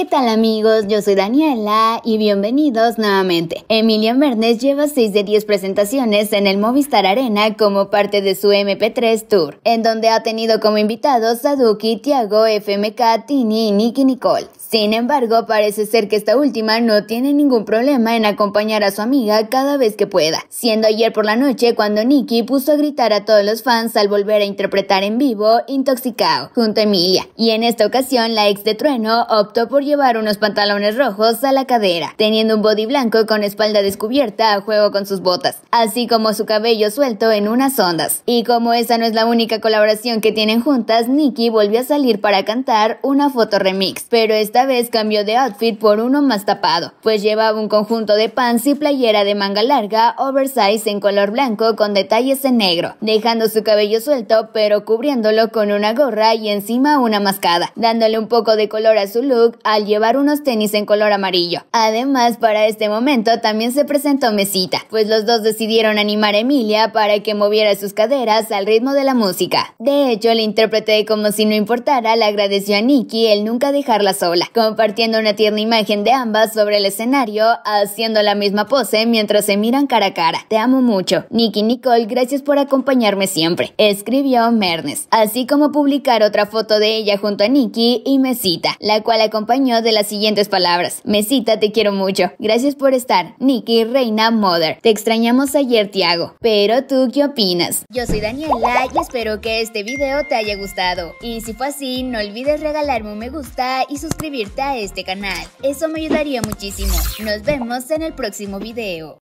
¿Qué tal amigos? Yo soy Daniela y bienvenidos nuevamente. Emilia Mernes lleva 6 de 10 presentaciones en el Movistar Arena como parte de su MP3 Tour, en donde ha tenido como invitados a Duki, Tiago, FMK, Tini y Nicky Nicole. Sin embargo, parece ser que esta última no tiene ningún problema en acompañar a su amiga cada vez que pueda, siendo ayer por la noche cuando Nicky puso a gritar a todos los fans al volver a interpretar en vivo Intoxicado junto a Emilia. Y en esta ocasión, la ex de Trueno optó por llevar unos pantalones rojos a la cadera, teniendo un body blanco con espalda descubierta a juego con sus botas, así como su cabello suelto en unas ondas. Y como esa no es la única colaboración que tienen juntas, Nicky volvió a salir para cantar una foto remix, pero esta vez cambió de outfit por uno más tapado, pues llevaba un conjunto de pants y playera de manga larga, oversize en color blanco con detalles en negro, dejando su cabello suelto pero cubriéndolo con una gorra y encima una mascada, dándole un poco de color a su look al llevar unos tenis en color amarillo. Además, para este momento también se presentó Mesita, pues los dos decidieron animar a Emilia para que moviera sus caderas al ritmo de la música. De hecho, el intérprete como si no importara le agradeció a Nicky el nunca dejarla sola, compartiendo una tierna imagen de ambas sobre el escenario, haciendo la misma pose mientras se miran cara a cara. Te amo mucho. Nicky Nicole, gracias por acompañarme siempre, escribió Mernes, así como publicar otra foto de ella junto a Nicky y Mesita, la cual acompañó de las siguientes palabras. Mesita, te quiero mucho. Gracias por estar. Nicky, reina mother. Te extrañamos ayer, Tiago. Pero tú, ¿qué opinas? Yo soy Daniela y espero que este video te haya gustado. Y si fue así, no olvides regalarme un me gusta y suscribirte a este canal, eso me ayudaría muchísimo. Nos vemos en el próximo video.